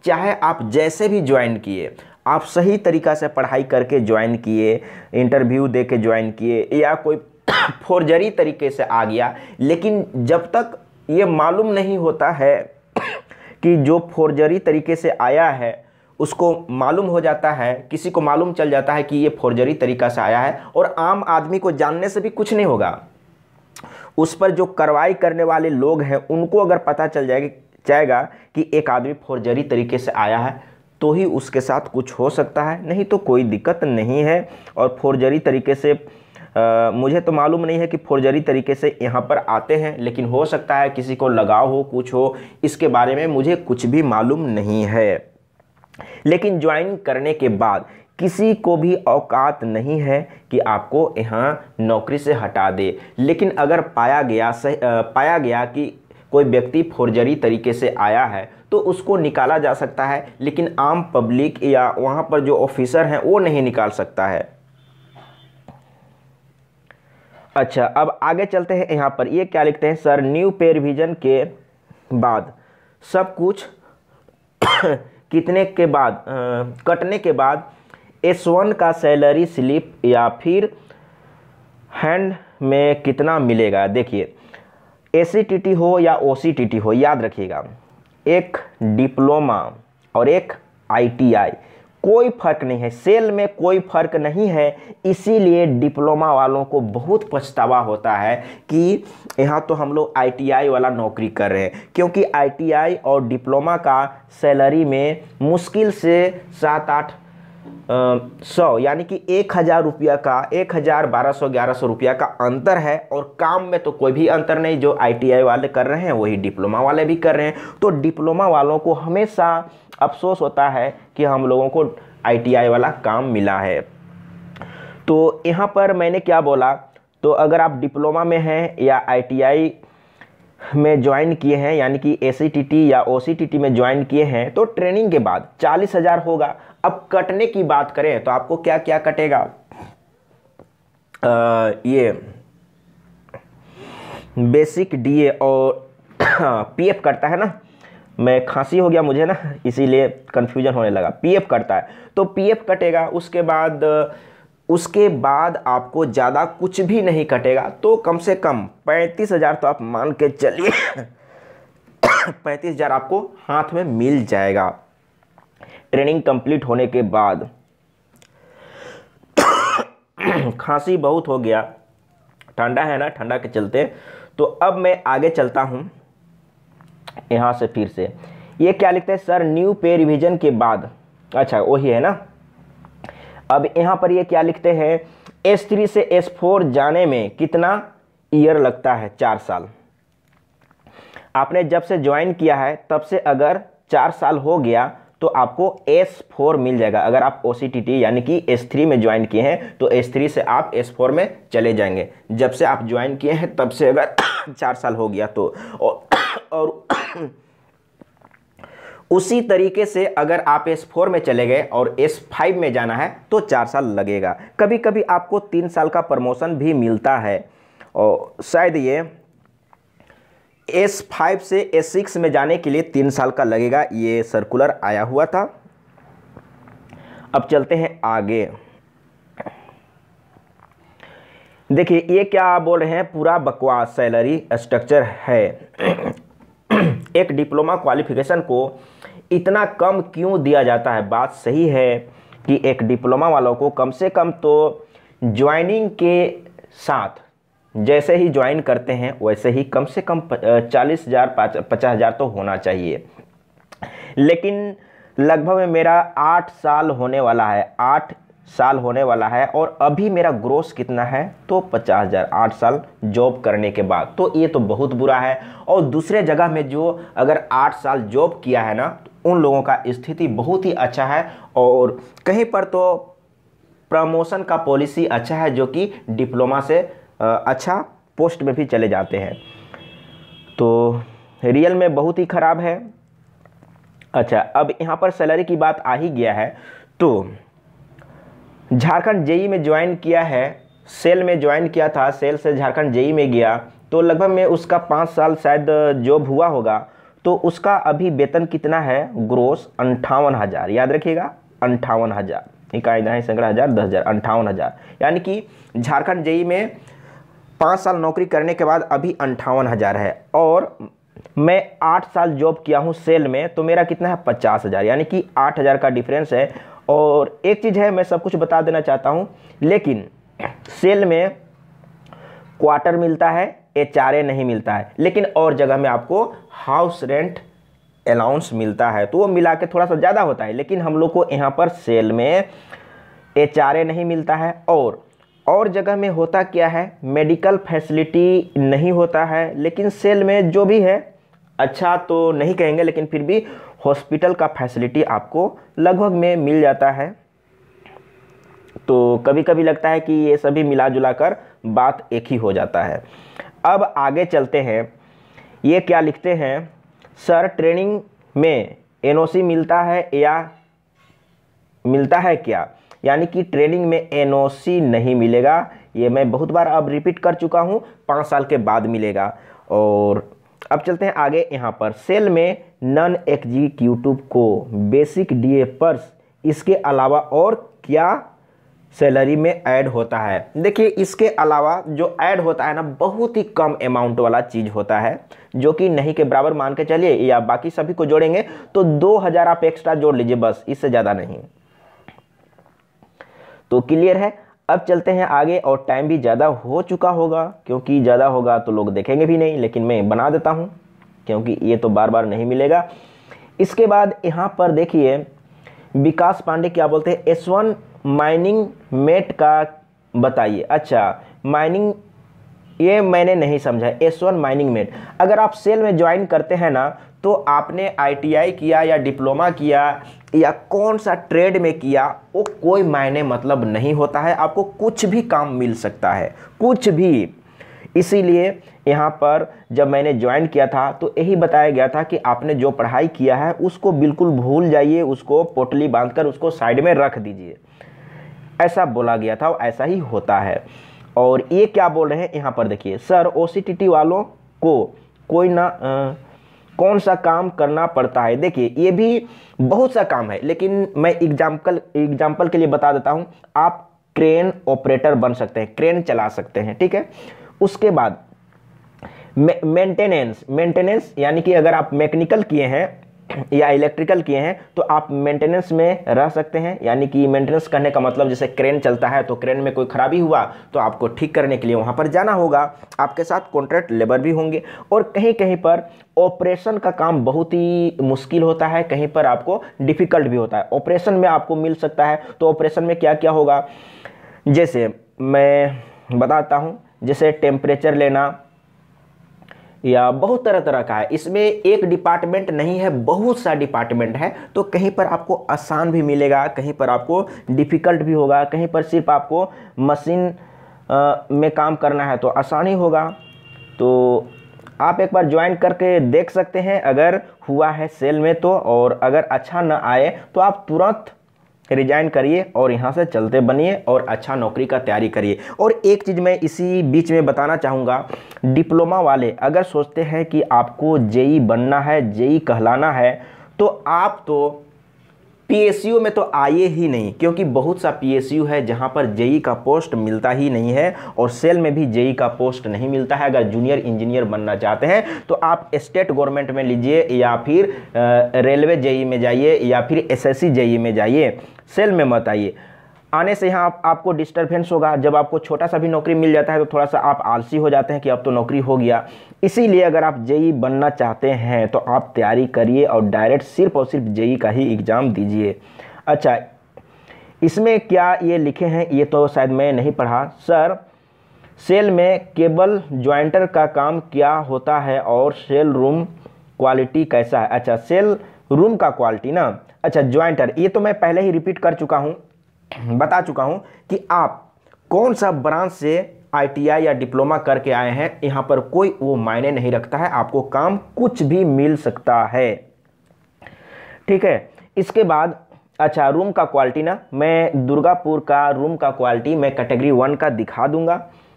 चाहे आप जैसे भी ज्वाइन किए आप सही तरीका से पढ़ाई करके ज्वाइन किए इंटरव्यू दे के ज्वाइन किए या कोई फोर्जरी तरीके से आ गया लेकिन जब तक ये मालूम नहीं होता है कि जो फोर्जरी तरीके से आया है उसको मालूम हो जाता है किसी को मालूम चल जाता है कि ये फोर्जरी तरीका से आया है और आम आदमी को जानने से भी कुछ नहीं होगा उस पर जो कार्रवाई करने वाले लोग हैं उनको अगर पता चल जाएगा जाएगा कि एक आदमी फोर्जरी तरीके से आया है तो ही उसके साथ कुछ हो सकता है नहीं तो कोई दिक्कत नहीं है और फोर्जरी तरीके से आ, मुझे तो मालूम नहीं है कि फोर्जरी तरीके से यहाँ पर आते हैं लेकिन हो सकता है किसी को लगाव हो कुछ हो इसके बारे में मुझे कुछ भी मालूम नहीं है लेकिन ज्वाइन करने के बाद किसी को भी औकात नहीं है कि आपको यहाँ नौकरी से हटा दे लेकिन अगर पाया गया सह, पाया गया कि कोई व्यक्ति फोर्जरी तरीके से आया है तो उसको निकाला जा सकता है लेकिन आम पब्लिक या वहाँ पर जो ऑफिसर हैं वो नहीं निकाल सकता है अच्छा अब आगे चलते हैं यहाँ पर ये क्या लिखते हैं सर न्यू पे रिविज़न के बाद सब कुछ कितने के बाद आ, कटने के बाद एस वन का सैलरी स्लिप या फिर हैंड में कितना मिलेगा देखिए ए हो या ओ हो याद रखिएगा एक डिप्लोमा और एक आईटीआई आई कोई फर्क नहीं है सेल में कोई फर्क नहीं है इसीलिए डिप्लोमा वालों को बहुत पछतावा होता है कि यहाँ तो हम लोग आईटीआई वाला नौकरी कर रहे हैं क्योंकि आईटीआई और डिप्लोमा का सैलरी में मुश्किल से सात आठ सौ यानी कि एक हज़ार रुपया का एक हज़ार बारह सौ ग्यारह सौ रुपया का अंतर है और काम में तो कोई भी अंतर नहीं जो आईटीआई वाले कर रहे हैं वही डिप्लोमा वाले भी कर रहे हैं तो डिप्लोमा वालों को हमेशा अफसोस होता है कि हम लोगों को आईटीआई वाला काम मिला है तो यहाँ पर मैंने क्या बोला तो अगर आप डिप्लोमा में हैं या आई में ज्वाइन किए हैं यानी कि ए या ओ में ज्वाइन किए हैं तो ट्रेनिंग के बाद चालीस हज़ार होगा अब कटने की बात करें तो आपको क्या क्या कटेगा आ, ये बेसिक डीए और पीएफ करता है ना मैं खांसी हो गया मुझे ना इसीलिए कंफ्यूजन होने लगा पीएफ करता है तो पीएफ कटेगा उसके बाद उसके बाद आपको ज़्यादा कुछ भी नहीं कटेगा तो कम से कम पैंतीस हज़ार तो आप मान के चलिए पैंतीस हज़ार आपको हाथ में मिल जाएगा ट्रेनिंग कंप्लीट होने के बाद खांसी बहुत हो गया ठंडा है ना ठंडा के चलते तो अब मैं आगे चलता हूँ यहाँ से फिर से ये क्या लिखते हैं सर न्यू पे रिविजन के बाद अच्छा वही है ना अब यहाँ पर ये क्या लिखते हैं एस थ्री से एस फोर जाने में कितना ईयर लगता है चार साल आपने जब से ज्वाइन किया है तब से अगर चार साल हो गया तो आपको S4 मिल जाएगा अगर आप ओ यानी कि S3 में ज्वाइन किए हैं तो S3 से आप S4 में चले जाएंगे जब से आप ज्वाइन किए हैं तब से अगर चार साल हो गया तो और, और उसी तरीके से अगर आप S4 में चले गए और S5 में जाना है तो चार साल लगेगा कभी कभी आपको तीन साल का प्रमोशन भी मिलता है और शायद ये एस फाइव से एस सिक्स में जाने के लिए तीन साल का लगेगा ये सर्कुलर आया हुआ था अब चलते हैं आगे देखिए ये क्या बोल रहे हैं पूरा बकवास सैलरी स्ट्रक्चर है एक डिप्लोमा क्वालिफिकेशन को इतना कम क्यों दिया जाता है बात सही है कि एक डिप्लोमा वालों को कम से कम तो ज्वाइनिंग के साथ जैसे ही ज्वाइन करते हैं वैसे ही कम से कम चालीस हज़ार पचास हज़ार तो होना चाहिए लेकिन लगभग मेरा आठ साल होने वाला है आठ साल होने वाला है और अभी मेरा ग्रोस कितना है तो पचास हज़ार आठ साल जॉब करने के बाद तो ये तो बहुत बुरा है और दूसरे जगह में जो अगर आठ साल जॉब किया है ना तो उन लोगों का स्थिति बहुत ही अच्छा है और कहीं पर तो प्रमोशन का पॉलिसी अच्छा है जो कि डिप्लोमा से अच्छा पोस्ट में भी चले जाते हैं तो रियल में बहुत ही ख़राब है अच्छा अब यहाँ पर सैलरी की बात आ ही गया है तो झारखंड जेई में ज्वाइन किया है सेल में ज्वाइन किया था सेल से झारखंड जेई में गया तो लगभग में उसका पाँच साल शायद जॉब हुआ होगा तो उसका अभी वेतन कितना है ग्रोस अंठावन हज़ार याद रखिएगा अंठावन हज़ार इकाई दहाई संग्रह हज़ार दस हज़ार अंठावन हज़ार यानी कि झारखंड जेई में पाँच साल नौकरी करने के बाद अभी अंठावन हज़ार है और मैं आठ साल जॉब किया हूँ सेल में तो मेरा कितना है पचास हज़ार यानी कि आठ हज़ार का डिफरेंस है और एक चीज़ है मैं सब कुछ बता देना चाहता हूँ लेकिन सेल में क्वार्टर मिलता है एच नहीं मिलता है लेकिन और जगह में आपको हाउस रेंट अलाउंस मिलता है तो वो मिला के थोड़ा सा ज़्यादा होता है लेकिन हम लोग को यहाँ पर सेल में एच नहीं मिलता है और और जगह में होता क्या है मेडिकल फैसिलिटी नहीं होता है लेकिन सेल में जो भी है अच्छा तो नहीं कहेंगे लेकिन फिर भी हॉस्पिटल का फैसिलिटी आपको लगभग में मिल जाता है तो कभी कभी लगता है कि ये सभी मिला जुला कर बात एक ही हो जाता है अब आगे चलते हैं ये क्या लिखते हैं सर ट्रेनिंग में एनओसी मिलता है या मिलता है क्या यानी कि ट्रेनिंग में एनओसी नहीं मिलेगा ये मैं बहुत बार अब रिपीट कर चुका हूँ पाँच साल के बाद मिलेगा और अब चलते हैं आगे यहाँ पर सेल में नन एग्जीक्यूटिव को बेसिक डी पर्स इसके अलावा और क्या सैलरी में ऐड होता है देखिए इसके अलावा जो ऐड होता है ना बहुत ही कम अमाउंट वाला चीज़ होता है जो कि नहीं के बराबर मान के चलिए या बाकी सभी को जोड़ेंगे तो 2000 आप एक्स्ट्रा जोड़ लीजिए बस इससे ज़्यादा नहीं तो क्लियर है अब चलते हैं आगे और टाइम भी ज़्यादा हो चुका होगा क्योंकि ज़्यादा होगा तो लोग देखेंगे भी नहीं लेकिन मैं बना देता हूँ क्योंकि ये तो बार बार नहीं मिलेगा इसके बाद यहाँ पर देखिए विकास पांडे क्या बोलते हैं एस वन माइनिंग मेट का बताइए अच्छा माइनिंग ये मैंने नहीं समझा एस वन माइनिंग मेट अगर आप सेल में ज्वाइन करते हैं ना तो आपने आईटीआई किया या डिप्लोमा किया या कौन सा ट्रेड में किया वो कोई मायने मतलब नहीं होता है आपको कुछ भी काम मिल सकता है कुछ भी इसीलिए यहाँ पर जब मैंने ज्वाइन किया था तो यही बताया गया था कि आपने जो पढ़ाई किया है उसको बिल्कुल भूल जाइए उसको पोटली बांधकर उसको साइड में रख दीजिए ऐसा बोला गया था और ऐसा ही होता है और ये क्या बोल रहे हैं यहाँ पर देखिए सर ओ वालों को कोई ना आ, कौन सा काम करना पड़ता है देखिए ये भी बहुत सा काम है लेकिन मैं एग्जाम्पल एग्जाम्पल के लिए बता देता हूँ आप क्रेन ऑपरेटर बन सकते हैं क्रेन चला सकते हैं ठीक है उसके बाद मेंटेनेंस मेंटेनेंस यानी कि अगर आप मैकेनिकल किए हैं या इलेक्ट्रिकल किए हैं तो आप मेंटेनेंस में रह सकते हैं यानी कि मेंटेनेंस करने का मतलब जैसे क्रेन चलता है तो क्रेन में कोई ख़राबी हुआ तो आपको ठीक करने के लिए वहाँ पर जाना होगा आपके साथ कॉन्ट्रैक्ट लेबर भी होंगे और कहीं कहीं पर ऑपरेशन का काम बहुत ही मुश्किल होता है कहीं पर आपको डिफ़िकल्ट भी होता है ऑपरेशन में आपको मिल सकता है तो ऑपरेशन में क्या क्या होगा जैसे मैं बताता हूँ जैसे टेम्परेचर लेना या बहुत तरह तरह का है इसमें एक डिपार्टमेंट नहीं है बहुत सा डिपार्टमेंट है तो कहीं पर आपको आसान भी मिलेगा कहीं पर आपको डिफ़िकल्ट भी होगा कहीं पर सिर्फ आपको मशीन में काम करना है तो आसानी होगा तो आप एक बार ज्वाइन करके देख सकते हैं अगर हुआ है सेल में तो और अगर अच्छा ना आए तो आप तुरंत रिजाइन करिए और यहाँ से चलते बनिए और अच्छा नौकरी का तैयारी करिए और एक चीज़ मैं इसी बीच में बताना चाहूँगा डिप्लोमा वाले अगर सोचते हैं कि आपको जेई बनना है जेई कहलाना है तो आप तो पी में तो आइए ही नहीं क्योंकि बहुत सा पी है जहाँ पर जेई का पोस्ट मिलता ही नहीं है और सेल में भी जेई का पोस्ट नहीं मिलता है अगर जूनियर इंजीनियर बनना चाहते हैं तो आप स्टेट गवर्नमेंट में लीजिए या फिर रेलवे जेई में जाइए या फिर एसएससी जेई में जाइए सेल में मत आइए आने से यहाँ आप, आपको डिस्टर्बेंस होगा जब आपको छोटा सा भी नौकरी मिल जाता है तो थोड़ा सा आप आलसी हो जाते हैं कि अब तो नौकरी हो गया इसीलिए अगर आप जेई बनना चाहते हैं तो आप तैयारी करिए और डायरेक्ट सिर्फ और सिर्फ जेई का ही एग्ज़ाम दीजिए अच्छा इसमें क्या ये लिखे हैं ये तो शायद मैं नहीं पढ़ा सर सेल में केबल ज्वाइंटर का काम क्या होता है और सेल रूम क्वालिटी कैसा है अच्छा सेल रूम का क्वालिटी ना अच्छा ज्वाइंटर ये तो मैं पहले ही रिपीट कर चुका हूँ बता चुका हूँ कि आप कौन सा ब्रांच से आईटीआई या डिप्लोमा करके आए हैं यहाँ पर कोई वो मायने नहीं रखता है आपको काम कुछ भी मिल सकता है ठीक है इसके बाद अच्छा रूम का क्वालिटी ना मैं दुर्गापुर का रूम का क्वालिटी मैं कैटेगरी वन का दिखा दूंगा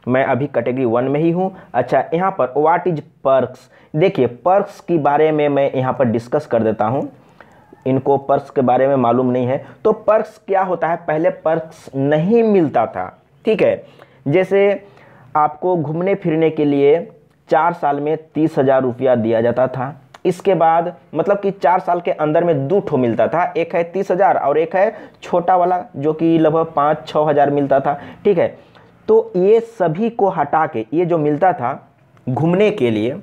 मैं अभी कैटेगरी वन में ही हूँ अच्छा यहाँ पर वाट इज पर्क्स देखिए पर्क्स के बारे में मैं यहाँ पर डिस्कस कर देता हूँ इनको पर्स के बारे में मालूम नहीं है तो पर्क्स क्या होता है पहले पर्क्स नहीं मिलता था ठीक है जैसे आपको घूमने फिरने के लिए चार साल में तीस हज़ार रुपया दिया जाता था इसके बाद मतलब कि चार साल के अंदर में दो ठो मिलता था एक है तीस हज़ार और एक है छोटा वाला जो कि लगभग पाँच छः हज़ार मिलता था ठीक है तो ये सभी को हटा के ये जो मिलता था घूमने के लिए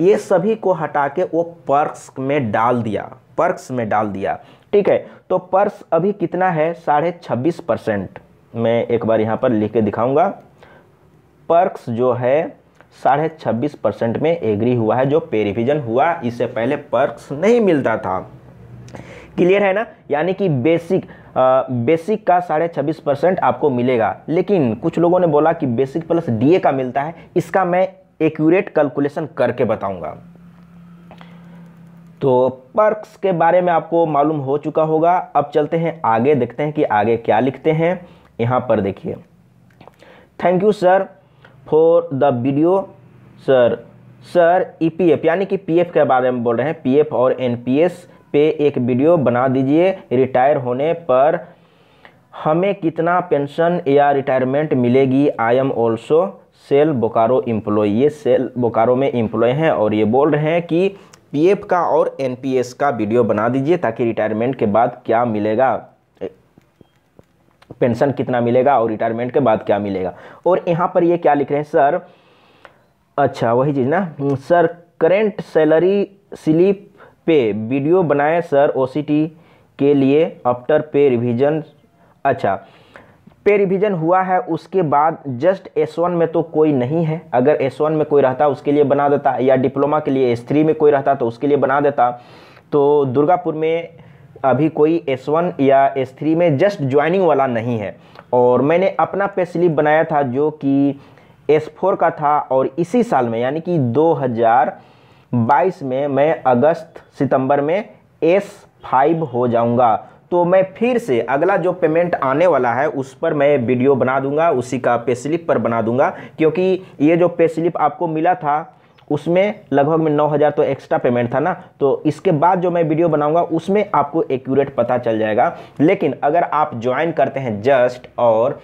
ये सभी को हटा के वो पर्स में डाल दिया पर्स में डाल दिया ठीक है तो पर्स अभी कितना है साढ़े छब्बीस परसेंट मैं एक बार यहाँ पर लिख के दिखाऊंगा पर्स जो है साढ़े छब्बीस परसेंट में एग्री हुआ है जो पेरिविजन हुआ इससे पहले पर्क्स नहीं मिलता था क्लियर है ना यानी कि बेसिक बेसिक का साढ़े छब्बीस परसेंट आपको मिलेगा लेकिन कुछ लोगों ने बोला कि बेसिक प्लस डीए का मिलता है इसका मैं एक्यूरेट कैलकुलेशन करके बताऊंगा तो पर्क्स के बारे में आपको मालूम हो चुका होगा अब चलते हैं आगे देखते हैं कि आगे क्या लिखते हैं यहाँ पर देखिए thank you sir for the video sir sir EPF यानी कि पीएफ के बारे में बोल रहे हैं पीएफ और एनपीएस पे एक वीडियो बना दीजिए रिटायर होने पर हमें कितना पेंशन या रिटायरमेंट मिलेगी I am also SAIL Bokaro employ ये सेल बोकारो में एम्प्लॉय हैं और ये बोल रहे हैं कि पीएफ का और एनपीएस का वीडियो बना दीजिए ताकि रिटायरमेंट के बाद क्या मिलेगा पेंशन कितना मिलेगा और रिटायरमेंट के बाद क्या मिलेगा और यहाँ पर ये क्या लिख रहे हैं सर अच्छा वही चीज़ ना सर करेंट सैलरी स्लिप पे वीडियो बनाए सर ओसीटी के लिए आफ्टर पे रिवीजन अच्छा पे रिवीजन हुआ है उसके बाद जस्ट एस वन में तो कोई नहीं है अगर एस वन में कोई रहता उसके लिए बना देता या डिप्लोमा के लिए एस थ्री में कोई रहता तो उसके लिए बना देता तो दुर्गापुर में अभी कोई एस वन या एस थ्री में जस्ट ज्वाइनिंग वाला नहीं है और मैंने अपना पे स्लिप बनाया था जो कि एस फोर का था और इसी साल में यानी कि दो हज़ार 2022 में मैं अगस्त सितंबर में एस फाइव हो जाऊंगा तो मैं फिर से अगला जो पेमेंट आने वाला है उस पर मैं वीडियो बना दूंगा उसी का पे स्लिप पर बना दूंगा क्योंकि ये जो पे स्लिप आपको मिला था उसमें लगभग में नौ हज़ार तो एक्स्ट्रा पेमेंट था ना तो इसके बाद जो मैं वीडियो बनाऊंगा उसमें आपको एक्यूरेट पता चल जाएगा लेकिन अगर आप ज्वाइन करते हैं जस्ट और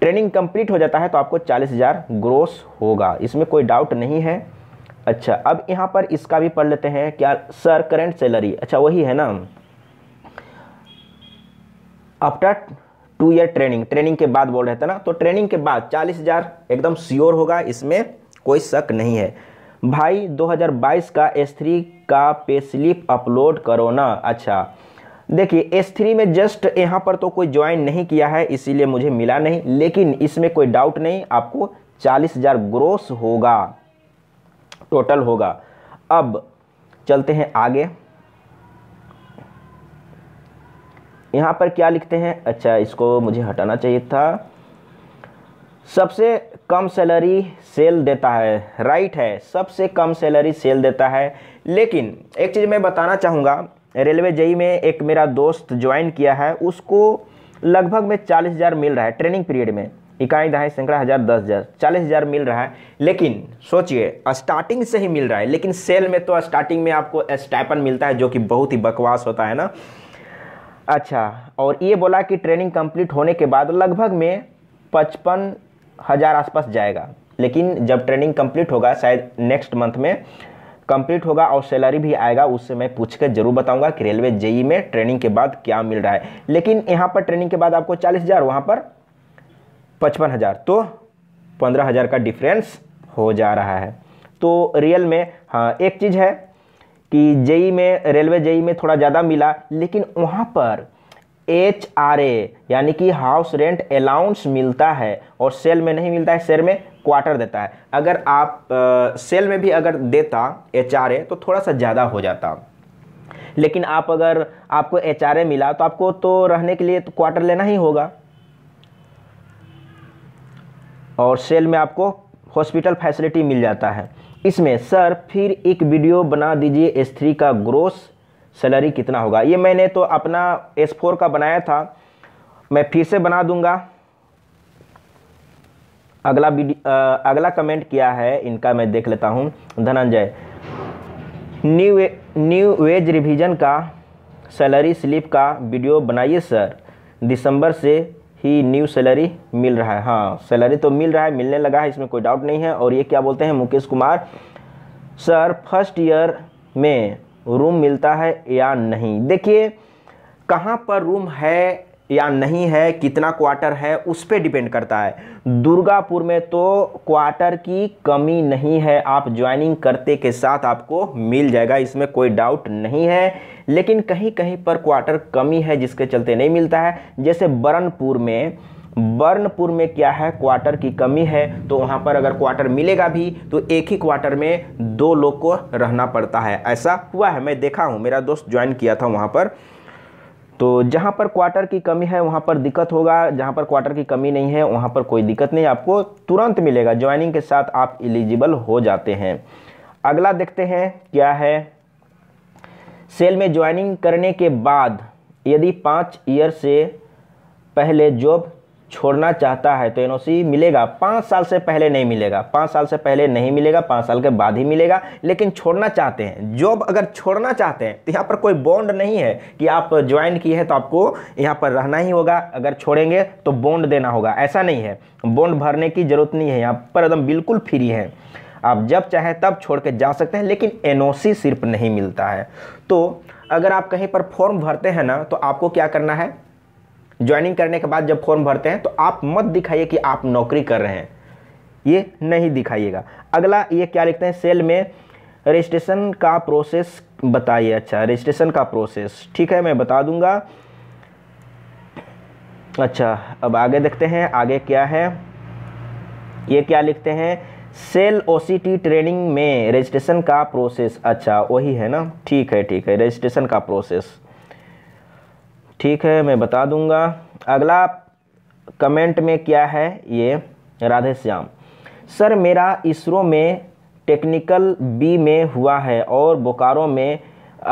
ट्रेनिंग कंप्लीट हो जाता है तो आपको चालीस हज़ार ग्रोस होगा इसमें कोई डाउट नहीं है अच्छा अब यहाँ पर इसका भी पढ़ लेते हैं क्या सर करेंट सैलरी अच्छा वही है ना after two year training training के बाद बोल रहे थे ना तो ट्रेनिंग के बाद चालीस हज़ार एकदम श्योर होगा इसमें कोई शक नहीं है भाई 2022 का एस थ्री का पे स्लिप अपलोड करो ना अच्छा देखिए एस थ्री में जस्ट यहाँ पर तो कोई ज्वाइन नहीं किया है इसीलिए मुझे मिला नहीं लेकिन इसमें कोई डाउट नहीं आपको चालीस हज़ार ग्रोस होगा टोटल होगा अब चलते हैं आगे यहाँ पर क्या लिखते हैं अच्छा इसको मुझे हटाना चाहिए था सबसे कम सैलरी सेल देता है राइट है सबसे कम सैलरी सेल देता है लेकिन एक चीज़ मैं बताना चाहूँगा रेलवे जई में एक मेरा दोस्त ज्वाइन किया है उसको लगभग में चालीस हज़ार मिल रहा है ट्रेनिंग पीरियड में इकाई दहाई सैकड़ा हज़ार दस हज़ार चालीस हज़ार मिल रहा है लेकिन सोचिए स्टार्टिंग से ही मिल रहा है लेकिन सेल में तो स्टार्टिंग में आपको स्टाइपन मिलता है जो कि बहुत ही बकवास होता है ना अच्छा और ये बोला कि ट्रेनिंग कंप्लीट होने के बाद लगभग में पचपन हज़ार आसपास जाएगा लेकिन जब ट्रेनिंग कंप्लीट होगा शायद नेक्स्ट मंथ में कंप्लीट होगा और सैलरी भी आएगा उससे मैं पूछ कर जरूर बताऊंगा कि रेलवे जेई में ट्रेनिंग के बाद क्या मिल रहा है लेकिन यहाँ पर ट्रेनिंग के बाद आपको चालीस हज़ार वहाँ पर पचपन हज़ार तो पंद्रह हज़ार का डिफरेंस हो जा रहा है तो रियल में हाँ एक चीज़ है कि जेई में रेलवे जेई में थोड़ा ज़्यादा मिला लेकिन वहाँ पर एच आर ए यानी कि हाउस रेंट अलाउंस मिलता है और सेल में नहीं मिलता है शेयर में क्वार्टर देता है अगर आप आ, सेल में भी अगर देता एच आर ए तो थोड़ा सा ज़्यादा हो जाता लेकिन आप अगर आपको एच आर ए मिला तो आपको तो रहने के लिए तो क्वार्टर लेना ही होगा और सेल में आपको हॉस्पिटल फैसिलिटी मिल जाता है इसमें सर फिर एक वीडियो बना दीजिए एस थ्री का ग्रोस सैलरी कितना होगा ये मैंने तो अपना एस फोर का बनाया था मैं फिर से बना दूंगा अगला वीडियो अगला कमेंट किया है इनका मैं देख लेता हूँ Dhananjay new new wage revision का सैलरी स्लिप का वीडियो बनाइए सर दिसंबर से ही न्यू सैलरी मिल रहा है हाँ सैलरी तो मिल रहा है मिलने लगा है इसमें कोई डाउट नहीं है और ये क्या बोलते हैं Mukesh Kumar sir first year में रूम मिलता है या नहीं देखिए कहाँ पर रूम है या नहीं है कितना क्वार्टर है उस पर डिपेंड करता है दुर्गापुर में तो क्वार्टर की कमी नहीं है आप ज्वाइनिंग करते के साथ आपको मिल जाएगा इसमें कोई डाउट नहीं है लेकिन कहीं कहीं पर क्वार्टर कमी है जिसके चलते नहीं मिलता है जैसे बरनपुर में बर्नपुर में क्या है क्वार्टर की कमी है तो वहाँ पर अगर क्वार्टर मिलेगा भी तो एक ही क्वार्टर में दो लोग को रहना पड़ता है ऐसा हुआ है मैं देखा हूँ मेरा दोस्त ज्वाइन किया था वहाँ पर तो जहाँ पर क्वार्टर की कमी है वहाँ पर दिक्कत होगा जहाँ पर क्वार्टर की कमी नहीं है वहाँ पर कोई दिक्कत नहीं आपको तुरंत मिलेगा ज्वाइनिंग के साथ आप एलिजिबल हो जाते हैं अगला देखते हैं क्या है सेल में ज्वाइनिंग करने के बाद यदि पाँच ईयर से पहले जॉब छोड़ना चाहता है तो एनओसी मिलेगा पाँच साल से पहले नहीं मिलेगा पाँच साल से पहले नहीं मिलेगा पाँच साल के बाद ही मिलेगा लेकिन छोड़ना चाहते हैं जॉब अगर छोड़ना चाहते हैं तो यहाँ पर कोई बॉन्ड नहीं है कि आप ज्वाइन किए हैं तो आपको यहाँ पर रहना ही होगा अगर छोड़ेंगे तो बॉन्ड देना होगा ऐसा नहीं है बॉन्ड भरने की ज़रूरत नहीं है यहाँ पर एकदम बिल्कुल फ्री है आप जब चाहें तब छोड़ के जा सकते हैं लेकिन एन सिर्फ नहीं मिलता है तो अगर आप कहीं पर फॉर्म भरते हैं ना तो आपको क्या करना है ज्वाइनिंग करने के बाद जब फॉर्म भरते हैं तो आप मत दिखाइए कि आप नौकरी कर रहे हैं ये नहीं दिखाइएगा अगला ये क्या लिखते हैं सेल में रजिस्ट्रेशन का प्रोसेस बताइए अच्छा रजिस्ट्रेशन का प्रोसेस ठीक है मैं बता दूंगा अच्छा अब आगे देखते हैं आगे क्या है ये क्या लिखते हैं सेल ओसीटी ट्रेनिंग में रजिस्ट्रेशन का प्रोसेस अच्छा वही है ना ठीक है ठीक है रजिस्ट्रेशन का प्रोसेस ठीक है मैं बता दूंगा अगला कमेंट में क्या है ये राधे श्याम सर मेरा इसरो में टेक्निकल बी में हुआ है और बोकारो में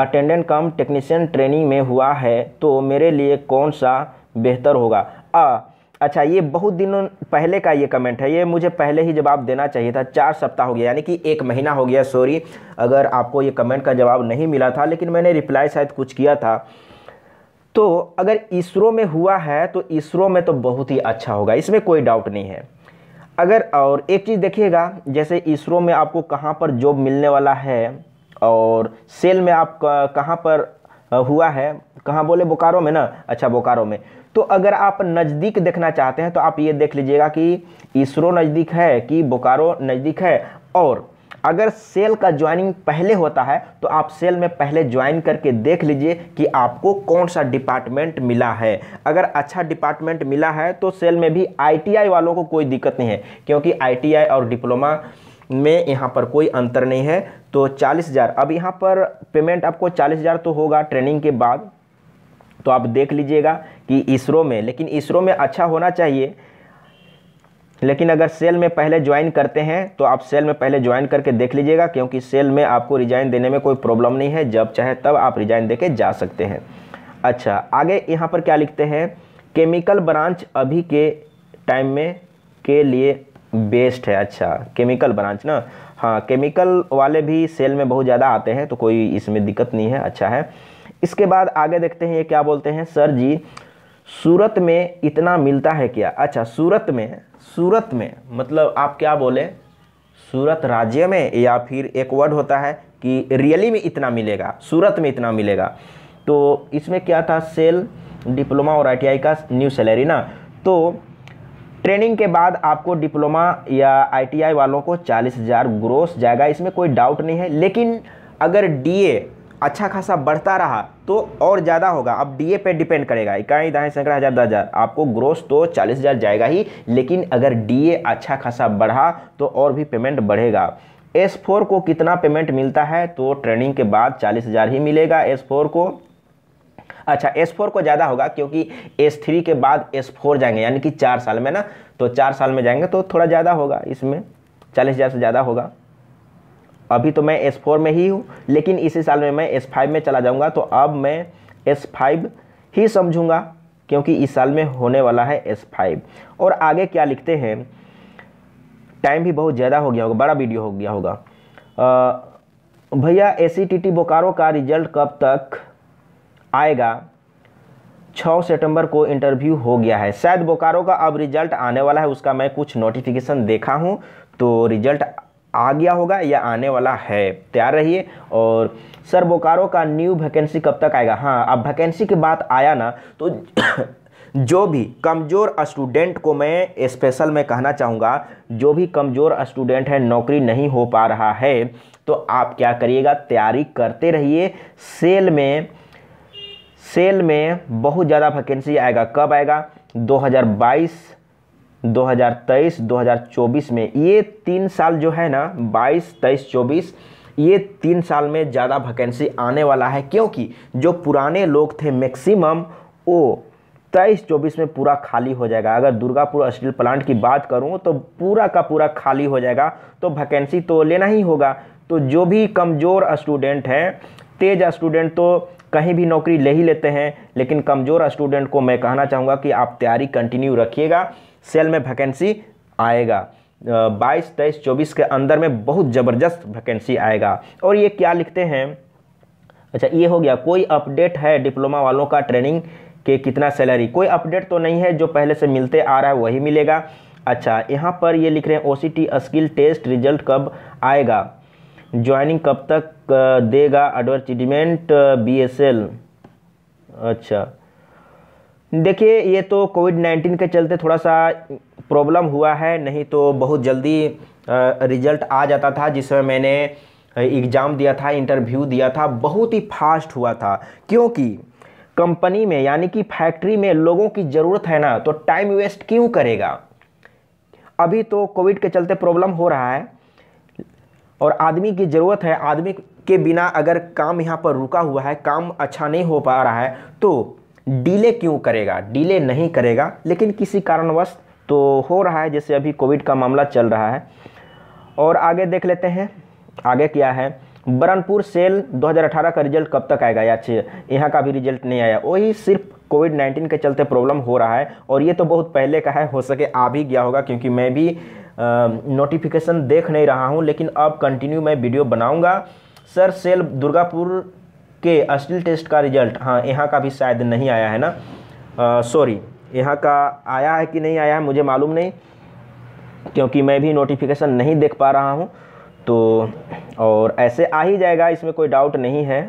अटेंडेंट कम टेक्नीशियन ट्रेनिंग में हुआ है तो मेरे लिए कौन सा बेहतर होगा आ अच्छा ये बहुत दिनों पहले का ये कमेंट है ये मुझे पहले ही जवाब देना चाहिए था चार सप्ताह हो गया यानी कि एक महीना हो गया सॉरी अगर आपको ये कमेंट का जवाब नहीं मिला था लेकिन मैंने रिप्लाई शायद कुछ किया था तो अगर इसरो में हुआ है तो इसरो में तो बहुत ही अच्छा होगा इसमें कोई डाउट नहीं है अगर और एक चीज़ देखिएगा जैसे इसरो में आपको कहाँ पर जॉब मिलने वाला है और सेल में आप कहाँ पर हुआ है कहाँ बोले बोकारो में ना अच्छा बोकारो में तो अगर आप नज़दीक देखना चाहते हैं तो आप ये देख लीजिएगा कि इसरो नज़दीक है कि बोकारो नज़दीक है और अगर सेल का ज्वाइनिंग पहले होता है तो आप सेल में पहले ज्वाइन करके देख लीजिए कि आपको कौन सा डिपार्टमेंट मिला है अगर अच्छा डिपार्टमेंट मिला है तो सेल में भी आईटीआई वालों को कोई दिक्कत नहीं है क्योंकि आईटीआई और डिप्लोमा में यहाँ पर कोई अंतर नहीं है तो चालीस हज़ार अब यहाँ पर पेमेंट आपको चालीस हज़ार तो होगा ट्रेनिंग के बाद तो आप देख लीजिएगा कि इसरो में लेकिन इसरो में अच्छा होना चाहिए लेकिन अगर सेल में पहले ज्वाइन करते हैं तो आप सेल में पहले ज्वाइन करके देख लीजिएगा क्योंकि सेल में आपको रिज़ाइन देने में कोई प्रॉब्लम नहीं है जब चाहे तब आप रिज़ाइन दे के जा सकते हैं अच्छा आगे यहाँ पर क्या लिखते हैं केमिकल ब्रांच अभी के टाइम में के लिए बेस्ट है अच्छा केमिकल ब्रांच ना हाँ केमिकल वाले भी सेल में बहुत ज़्यादा आते हैं तो कोई इसमें दिक्कत नहीं है अच्छा है इसके बाद आगे देखते हैं ये क्या बोलते हैं सर जी सूरत में इतना मिलता है क्या अच्छा सूरत में सूरत में मतलब आप क्या बोले सूरत राज्य में या फिर एक वर्ड होता है कि रियली में इतना मिलेगा सूरत में इतना मिलेगा तो इसमें क्या था सेल डिप्लोमा और आई का न्यू सैलरी ना तो ट्रेनिंग के बाद आपको डिप्लोमा या आईटीआई वालों को चालीस हज़ार ग्रोस जाएगा इसमें कोई डाउट नहीं है लेकिन अगर डीए अच्छा खासा बढ़ता रहा तो और ज़्यादा होगा अब डीए पे डिपेंड करेगा इकाई दहाई सैकड़ा हज़ार दस हज़ार आपको ग्रोस तो चालीस हज़ार जाएगा ही लेकिन अगर डीए अच्छा खासा बढ़ा तो और भी पेमेंट बढ़ेगा एस फोर को कितना पेमेंट मिलता है तो ट्रेनिंग के बाद चालीस हज़ार ही मिलेगा एस फोर को अच्छा एस फोर को ज़्यादा होगा क्योंकि एस थ्री के बाद एस फोर जाएंगे यानी कि चार साल में ना तो चार साल में जाएंगे तो थोड़ा ज़्यादा होगा इसमें चालीस हज़ार से ज़्यादा होगा अभी तो मैं एस फोर में ही हूँ लेकिन इसी साल में मैं एस फाइव में चला जाऊँगा तो अब मैं एस फाइव ही समझूँगा क्योंकि इस साल में होने वाला है एस फाइव और आगे क्या लिखते हैं टाइम भी बहुत ज़्यादा हो गया होगा बड़ा वीडियो हो गया होगा भैया A C T T Bokaro का रिजल्ट कब तक आएगा 6 सितंबर को इंटरव्यू हो गया है शायद बोकारो का अब रिजल्ट आने वाला है उसका मैं कुछ नोटिफिकेशन देखा हूँ तो रिजल्ट आ गया होगा या आने वाला है तैयार रहिए और सर बोकारो का न्यू वैकेंसी कब तक आएगा हाँ अब वैकेंसी की बात आया ना तो जो भी कमज़ोर स्टूडेंट को मैं स्पेशल में कहना चाहूँगा जो भी कमज़ोर स्टूडेंट है नौकरी नहीं हो पा रहा है तो आप क्या करिएगा तैयारी करते रहिए सेल में सेल में बहुत ज़्यादा वैकेंसी आएगा कब आएगा 2022 2023 2024 में ये तीन साल जो है ना 22 23 24 ये तीन साल में ज़्यादा वैकेंसी आने वाला है क्योंकि जो पुराने लोग थे मैक्सिमम वो तेईस चौबीस में पूरा खाली हो जाएगा अगर दुर्गापुर स्टील प्लांट की बात करूँ तो पूरा का पूरा खाली हो जाएगा तो वैकेंसी तो लेना ही होगा तो जो भी कमज़ोर स्टूडेंट हैं तेज स्टूडेंट तो कहीं भी नौकरी ले ही लेते हैं लेकिन कमज़ोर स्टूडेंट को मैं कहना चाहूँगा कि आप तैयारी कंटिन्यू रखिएगा सेल में वैकेंसी आएगा बाईस तेईस चौबीस के अंदर में बहुत ज़बरदस्त वैकेंसी आएगा और ये क्या लिखते हैं अच्छा ये हो गया कोई अपडेट है डिप्लोमा वालों का ट्रेनिंग के कितना सैलरी कोई अपडेट तो नहीं है जो पहले से मिलते आ रहा है वही मिलेगा अच्छा यहाँ पर ये लिख रहे हैं ओ स्किल टेस्ट रिजल्ट कब आएगा ज्वाइनिंग कब तक देगा एडवर्टीजमेंट बीएसएल अच्छा देखिए ये तो कोविड नाइन्टीन के चलते थोड़ा सा प्रॉब्लम हुआ है नहीं तो बहुत जल्दी रिजल्ट आ जाता था जिसमें मैंने एग्ज़ाम दिया था इंटरव्यू दिया था बहुत ही फास्ट हुआ था क्योंकि कंपनी में यानी कि फैक्ट्री में लोगों की ज़रूरत है ना तो टाइम वेस्ट क्यों करेगा अभी तो कोविड के चलते प्रॉब्लम हो रहा है और आदमी की ज़रूरत है आदमी के बिना अगर काम यहाँ पर रुका हुआ है काम अच्छा नहीं हो पा रहा है तो डिले क्यों करेगा डिले नहीं करेगा लेकिन किसी कारणवश तो हो रहा है जैसे अभी कोविड का मामला चल रहा है और आगे देख लेते हैं आगे क्या है बरनपुर सेल 2018 का रिजल्ट कब तक आएगा या अच्छे यहाँ का भी रिजल्ट नहीं आया वही सिर्फ कोविड 19 के चलते प्रॉब्लम हो रहा है और ये तो बहुत पहले का है हो सके आ भी गया होगा क्योंकि मैं भी नोटिफिकेशन देख नहीं रहा हूँ लेकिन अब कंटिन्यू मैं वीडियो बनाऊँगा सर सेल दुर्गापुर के अश्लील टेस्ट का रिजल्ट हाँ यहाँ का भी शायद नहीं आया है ना सॉरी यहाँ का आया है कि नहीं आया है मुझे मालूम नहीं क्योंकि मैं भी नोटिफिकेशन नहीं देख पा रहा हूँ तो और ऐसे आ ही जाएगा इसमें कोई डाउट नहीं है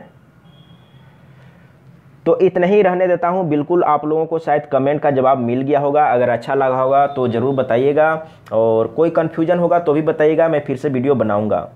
तो इतना ही रहने देता हूँ बिल्कुल आप लोगों को शायद कमेंट का जवाब मिल गया होगा अगर अच्छा लगा होगा तो ज़रूर बताइएगा और कोई कन्फ्यूजन होगा तो भी बताइएगा मैं फिर से वीडियो बनाऊँगा